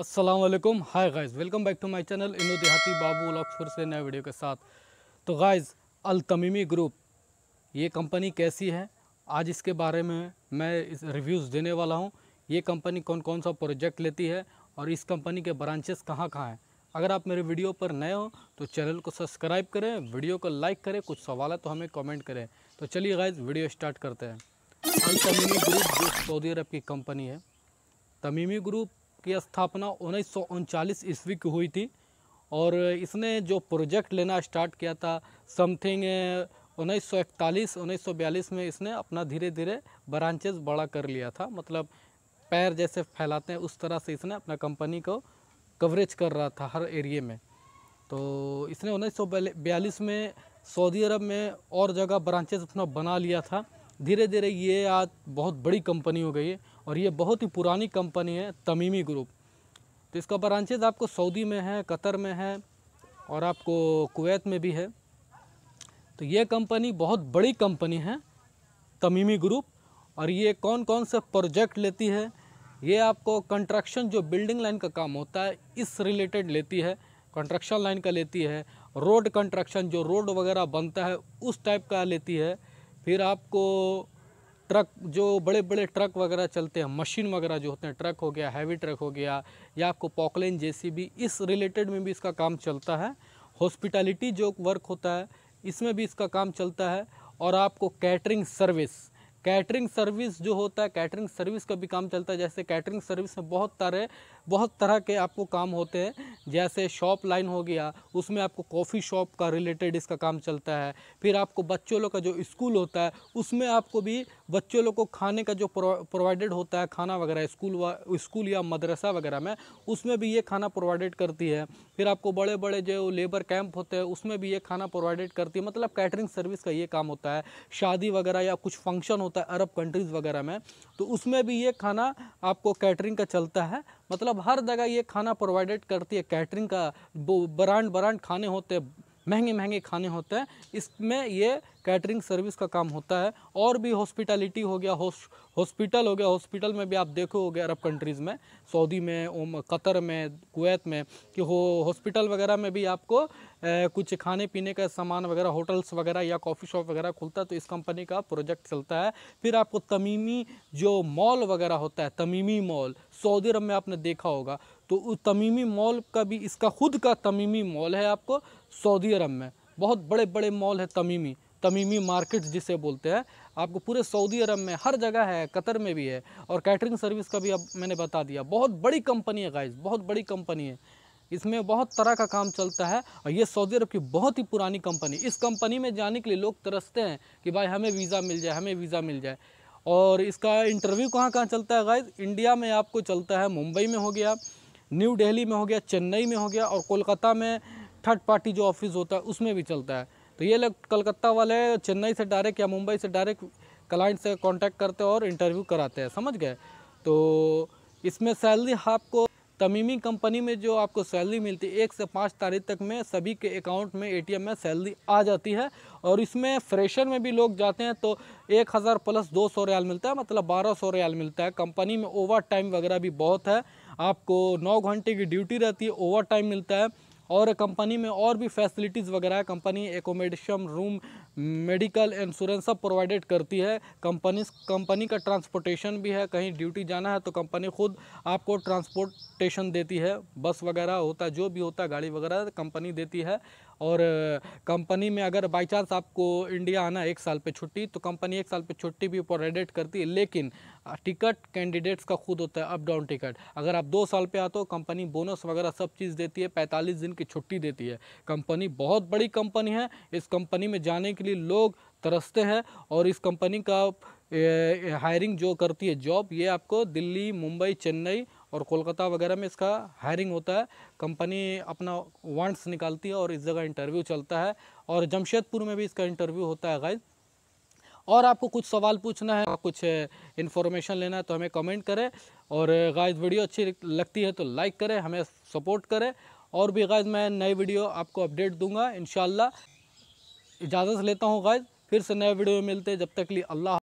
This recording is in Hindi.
Aslam hi guys welcome back to my channel इनो देहाती बाबू व्लॉग्स फिर से नए वीडियो के साथ तो गाइज़ अल तमीमी ग्रुप ये कंपनी कैसी है आज इसके बारे में मैं इस रिव्यूज़ देने वाला हूँ ये कंपनी कौन कौन सा प्रोजेक्ट लेती है और इस कंपनी के ब्रांचेस कहाँ कहाँ हैं अगर आप मेरे वीडियो पर नए हो तो चैनल को सब्सक्राइब करें वीडियो को लाइक करें कुछ सवाल है तो हमें कमेंट करें तो चलिए गाइज वीडियो स्टार्ट करते हैं अल तमीमी ग्रुप जो सऊदी अरब की कंपनी है तमीमी ग्रुप की स्थापना उन्नीस सौ ईस्वी की हुई थी और इसने जो प्रोजेक्ट लेना स्टार्ट किया था समथिंग 1941 1942 में इसने अपना धीरे धीरे ब्रांचेस बड़ा कर लिया था मतलब पैर जैसे फैलाते हैं उस तरह से इसने अपना कंपनी को कवरेज कर रहा था हर एरिए में तो इसने उन्नीस में सऊदी अरब में और जगह ब्रांचेस अपना बना लिया था धीरे धीरे ये आज बहुत बड़ी कंपनी हो गई है और ये बहुत ही पुरानी कंपनी है तमीमी ग्रुप तो इसका ब्रांचेज़ आपको सऊदी में है कतर में है और आपको कुवैत में भी है तो ये कंपनी बहुत बड़ी कंपनी है तमीमी ग्रुप और ये कौन कौन से प्रोजेक्ट लेती है ये आपको कंस्ट्रक्शन जो बिल्डिंग लाइन का काम होता है इस रिलेटेड लेती है कंस्ट्रक्शन लाइन का लेती है रोड कंस्ट्रक्शन जो रोड वगैरह बनता है उस टाइप का लेती है फिर आपको ट्रक जो बड़े बड़े ट्रक वगैरह चलते हैं मशीन वगैरह जो होते हैं ट्रक हो गया हैवी ट्रक हो गया या आपको पॉकलेन जेसीबी इस रिलेटेड में भी इसका काम चलता है हॉस्पिटलिटी जो वर्क होता है इसमें भी इसका काम चलता है और आपको कैटरिंग सर्विस कैटरिंग सर्विस जो होता है कैटरिंग सर्विस का भी काम चलता है जैसे कैटरिंग सर्विस में बहुत तरह बहुत तरह के आपको काम होते हैं जैसे शॉप लाइन हो गया उसमें आपको कॉफ़ी शॉप का रिलेटेड इसका काम चलता है फिर आपको बच्चों लोग का जो स्कूल होता है उसमें आपको भी बच्चों लोग को खाने का जो प्रोवाइडेड होता है खाना वगैरह स्कूल स्कूल या मदरसा वगैरह में उसमें भी ये खाना प्रोवाइडेड करती है फिर आपको बड़े बड़े जो लेबर कैंप होते हैं उसमें भी ये खाना प्रोवाइडेड करती है मतलब कैटरिंग सर्विस का ये काम होता है शादी वगैरह या कुछ फंक्शन होता होता है अरब कंट्रीज़ वगैरह में तो उसमें भी ये खाना आपको कैटरिंग का चलता है मतलब हर जगह ये खाना प्रोवाइडेड करती है कैटरिंग का ब्रांड ब्रांड खाने होते हैं महंगे महंगे खाने होते हैं इसमें ये कैटरिंग सर्विस का काम होता है और भी हॉस्पिटलिटी हो गया हॉस्पिटल हो गया हॉस्पिटल में भी आप देखोगे अरब कंट्रीज़ में सऊदी में ओम कतर में कुवैत में कि हो हॉस्पिटल वगैरह में भी आपको ए, कुछ खाने पीने का सामान वगैरह होटल्स वगैरह या कॉफ़ी शॉप वगैरह खुलता है तो इस कंपनी का प्रोजेक्ट चलता है फिर आपको तमीमी जो मॉल वगैरह होता है तमीमी मॉल सऊदी अरब में आपने देखा होगा तो उस तमीमी मॉल का भी इसका ख़ुद का तमीमी मॉल है आपको सऊदी अरब में बहुत बड़े बड़े मॉल है तमीमी तमीमी मार्केट जिसे बोलते हैं आपको पूरे सऊदी अरब में हर जगह है कतर में भी है और कैटरिंग सर्विस का भी अब मैंने बता दिया बहुत बड़ी कंपनी है गाइज बहुत बड़ी कंपनी है इसमें बहुत तरह का काम चलता है और ये सऊदी अरब की बहुत ही पुरानी कंपनी इस कंपनी में जाने के लिए लोग तरसते हैं कि भाई हमें वीज़ा मिल जाए हमें वीज़ा मिल जाए और इसका इंटरव्यू कहाँ कहाँ चलता है गाइज इंडिया में आपको चलता है मुंबई में हो गया न्यू दिल्ली में हो गया चेन्नई में हो गया और कोलकाता में थर्ड पार्टी जो ऑफिस होता है उसमें भी चलता है तो ये लोग कलकत्ता वाले चेन्नई से डायरेक्ट या मुंबई से डायरेक्ट क्लाइंट से कांटेक्ट करते हैं और इंटरव्यू कराते हैं समझ गए तो इसमें सैलरी आपको तमीमी कंपनी में जो आपको सैलरी मिलती है एक से पाँच तारीख तक में सभी के अकाउंट में एटीएम में सैलरी आ जाती है और इसमें फ्रेशर में भी लोग जाते हैं तो एक हज़ार प्लस दो सौ रियाल मिलता है मतलब बारह सौ रियाल मिलता है कंपनी में ओवर टाइम वगैरह भी बहुत है आपको नौ घंटे की ड्यूटी रहती है ओवर टाइम मिलता है और कंपनी में और भी फैसिलिटीज़ वगैरह company accommodation room medical insurance सब प्रोवाइडेड करती है कंपनी कंपनी का ट्रांसपोर्टेशन भी है कहीं ड्यूटी जाना है तो कंपनी खुद आपको ट्रांसपोर्टेशन देती है बस वगैरह होता जो भी होता गाड़ी वगैरह कंपनी देती है और कंपनी में अगर बाई चांस आपको इंडिया आना एक साल पे छुट्टी तो कंपनी एक साल पे छुट्टी भी प्रोवाइडेड करती है लेकिन टिकट कैंडिडेट्स का खुद होता है अप डाउन टिकट अगर आप दो साल पे आते हो कंपनी बोनस वगैरह सब चीज़ देती है पैंतालीस दिन की छुट्टी देती है कंपनी बहुत बड़ी कंपनी है इस कंपनी में जाने के लिए लोग तरसते हैं और इस कंपनी का हायरिंग जो करती है जॉब ये आपको दिल्ली मुंबई चेन्नई और कोलकाता वगैरह में इसका हायरिंग होता है कंपनी अपना वांट्स निकालती है और इस जगह इंटरव्यू चलता है और जमशेदपुर में भी इसका इंटरव्यू होता है गाइज और आपको कुछ सवाल पूछना है कुछ इन्फॉर्मेशन लेना है तो हमें कमेंट करें और गाइज वीडियो अच्छी लगती है तो लाइक करें हमें सपोर्ट करें और भी गाइज मैं नई वीडियो आपको अपडेट दूंगा इन इजाज़त लेता हूँ गाइज फिर से नए वीडियो मिलते जब तक लिए अल्लाह